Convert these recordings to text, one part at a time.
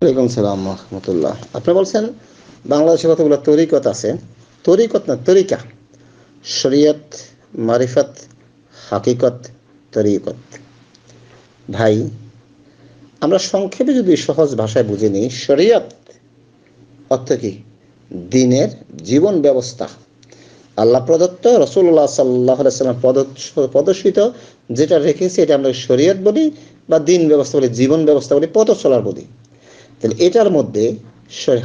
ওয়ালাইকুম সালাম রহমতুল্লাহ আপনি বলছেন বাংলাদেশে কতগুলো তরিকত আছে তরিকত না তরিকা শরীয়ত মারিফত হাকিকত তরিকত ভাই আমরা সংক্ষেপে যদি সহজ ভাষায় বুঝে নিই শরীয়ত অর্থ কি দিনের জীবন ব্যবস্থা আল্লাহ প্রদত্ত রসুল্লাহ সাল্লাহ সাল্লাম প্রদর্শিত যেটা রেখেছি এটা আমরা শরীয়ত বলি বা দিন ব্যবস্থা বলি জীবন ব্যবস্থা বলি পথ চলার বলি তাহলে এটার মধ্যে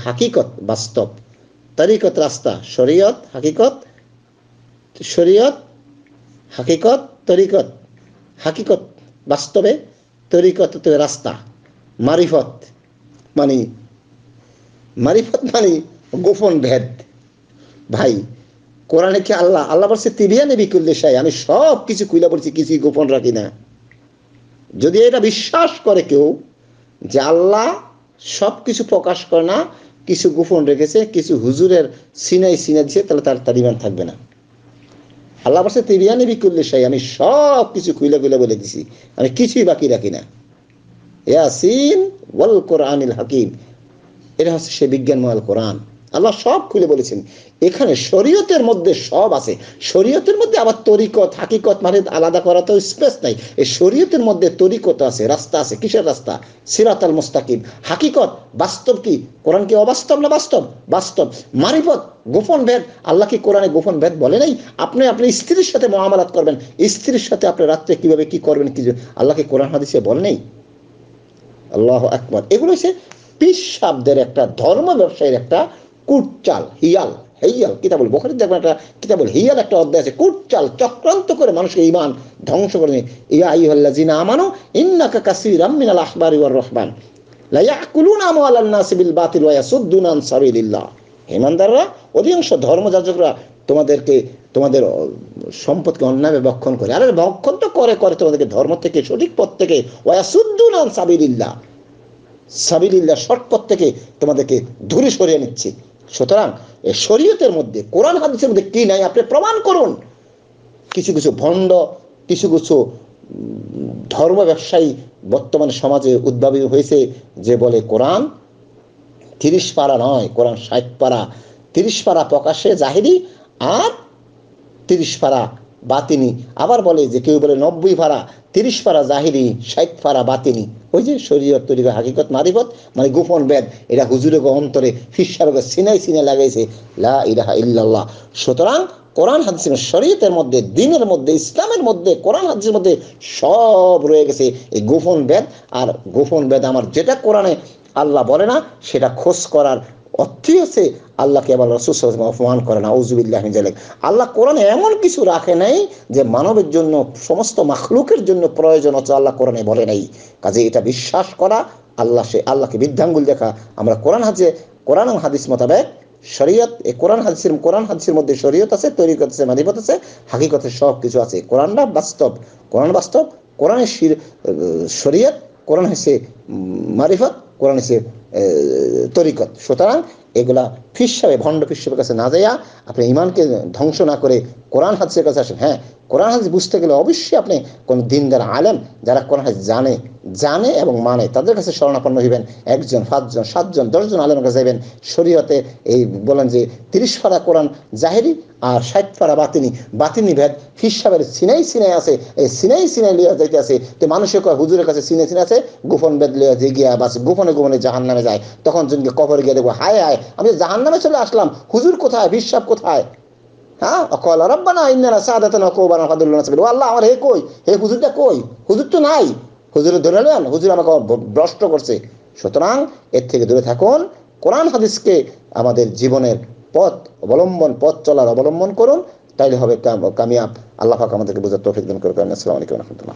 হাকিকত বাস্তব তারিকত রাস্তা শরীয়ত হাকিকত শরীয়ত হাকিকত তরিকত হাকিকত বাস্তবে তরিকত রাস্তা মারিফত মানে মারিফত মানে গোপন ভেদ ভাই কোরআনে কি আল্লাহ আল্লাহ বলছে তিবিয়া নেবি কুল্লে সাই আমি সব কিছু কুইলা বলছি কিছুই গোপন রাখি না যদি এটা বিশ্বাস করে কেউ যে আল্লাহ সব কিছু প্রকাশ করে না কিছু গোপন রেখেছে কিছু হুজুরের সিনাই সিনা দিছে তাহলে তার তার ইমান থাকবে না আল্লাহ পাশে তিরিয়ানি বিকুল্লি সাই আমি সব কিছু খুইলে খুইলে বলে দিছি আমি কিছুই বাকি রাখি না ইয়াসিন ওয়াল কোরআনিল হাকিম এটা হচ্ছে সে মহাল কোরআন আল্লাহ সব খুলে বলেছেন এখানে শরীয়তের মধ্যে সব আছে শরীয়তের মধ্যে আবার তরিকত হাকিকত মানে আলাদা করা তো স্পেস নাই এই শরীয়তের মধ্যে তরিকত আছে রাস্তা আছে কিসের রাস্তা সিরাত আল মুস্তাকিম হাকিকত বাস্তব কি কোরআন কি অবাস্তব না বাস্তব বাস্তব মারিফত গোপন ভেদ আল্লাহ কি কোরআনে গোপন ভেদ বলে নাই আপনি আপনি স্ত্রীর সাথে মহামালাত করবেন স্ত্রীর সাথে আপনি রাত্রে কিভাবে কি করবেন কি আল্লাহ কি কোরআন হাদিসে বলে নেই আল্লাহ একমত এগুলো হচ্ছে পিস শব্দের একটা ধর্ম ব্যবসায়ের একটা কুটচাল হিয়াল হেইয়াল কিতাবুল বোখারি দেখবেন একটা কিতাবুল হিয়াল একটা অধ্যায় আছে কুটচাল চক্রান্ত করে মানুষকে ইমান ধ্বংস করে ইয়া ইহল্লা জিনা আমানো ইন্নাকা রহমান হেমানদাররা অধিকাংশ ধর্মযাজকরা তোমাদেরকে তোমাদের সম্পদকে অন্যায় ভক্ষণ করে আরে ভক্ষণ তো করে করে তোমাদেরকে ধর্ম থেকে সঠিক পথ থেকে ওয়াসুদ্দুনান সাবিলিল্লাহ সাবিলিল্লাহ শর্টপথ থেকে তোমাদেরকে ধুরি সরিয়ে নিচ্ছে সুতরাং শরীয়তের মধ্যে কোরআন হাদিসের মধ্যে কি নাই আপনি প্রমাণ করুন কিছু কিছু ভণ্ড কিছু কিছু ধর্ম ব্যবসায়ী বর্তমান সমাজে উদ্ভাবিত হয়েছে যে বলে কোরআন তিরিশ পারা নয় কোরআন ষাট পারা তিরিশ পারা প্রকাশে জাহিরি আর তিরিশ পারা বাতিনি আবার বলে যে কেউ বলে নব্বই পারা তিরিশ পারা জাহিরি ষাট পারা বাতিনি ওই যে শরীর তৈরি হাকিকত মারিফত মানে গোপন বেদ এটা হুজুরগ অন্তরে ফিসারকে সিনাই সিনে লাগাইছে লা ইরাহা ইল্লাল্লাহ সুতরাং কোরআন হাদিসের শরীয়তের মধ্যে দিনের মধ্যে ইসলামের মধ্যে কোরআন হাদিসের মধ্যে সব রয়ে গেছে এই গোপন বেদ আর গোপন বেদ আমার যেটা কোরআনে আল্লাহ বলে না সেটা খোঁজ করার অর্থই সে আল্লাহকে আবার রসুল সাল্লাম অপমান করে না উজুবিল্লাহ জালেক আল্লাহ কোরআনে এমন কিছু রাখে নাই যে মানবের জন্য সমস্ত মাখলুকের জন্য প্রয়োজন হচ্ছে আল্লাহ কোরআনে বলে নাই কাজে এটা বিশ্বাস করা আল্লাহ সে আল্লাহকে বৃদ্ধাঙ্গুল দেখা আমরা কোরআন হাজে কোরআন হাদিস মোতাবেক শরীয়ত এ কোরআন হাদিসের কোরআন হাদিসের মধ্যে শরীয়ত আছে তৈরি করতেছে মাদিপত আছে হাকিকতের সব কিছু আছে কোরআনটা বাস্তব কোরআন বাস্তব কোরআনের শরীয়ত কোরআন হচ্ছে মারিফত কোরআন হিসেবে তরিকত সুতরাং এগুলা ফিসাবে ভণ্ড ফিসের কাছে না যাইয়া আপনি ইমানকে ধ্বংস না করে কোরআন হাদিসের কাছে আসেন হ্যাঁ কোরআন হাদিস বুঝতে গেলে অবশ্যই আপনি কোন দিনদার আলেন যারা কোরআন হাদিস জানে জানে এবং মানে তাদের কাছে শরণাপন্ন হইবেন একজন পাঁচজন সাতজন দশজন আলেমের কাছে যাবেন শরীয়তে এই বলেন যে তিরিশ ফারা কোরআন জাহেরি আর ষাট ফারা বাতিনি বাতিনি ভেদ হিসাবের সিনাই সিনাই আছে এই সিনাই সিনাই লিয়া যাইতে আছে তো মানুষের হুজুরের কাছে সিনে সিনে আছে গোপন ভেদ লিয়া যে গিয়া বাস গোপনে গোপনে জাহান নামে জাহান্নামে যায় তখন জনকে কবর গিয়ে দেখবো হায় হায় আমি জাহান্নামে চলে আসলাম হুজুর কোথায় বিশ্বাপ কোথায় হ্যাঁ অকল রব্বানা ফাদুল্লাহ আল্লাহ আমার হে কই হে হুজুরটা কই হুজুর তো নাই ধরে নেন হুজুর আমাকে ভ্রষ্ট করছে সুতরাং এর থেকে দূরে থাকুন কোরআন হাদিসকে আমাদের জীবনের পথ অবলম্বন পথ চলার অবলম্বন করুন তাইলে হবে কামিয়াব আল্লাহ পাক আমাদেরকে বোঝার তৌফিক দান আসসালামু আলাইকুম রাহমাতুল্লাহ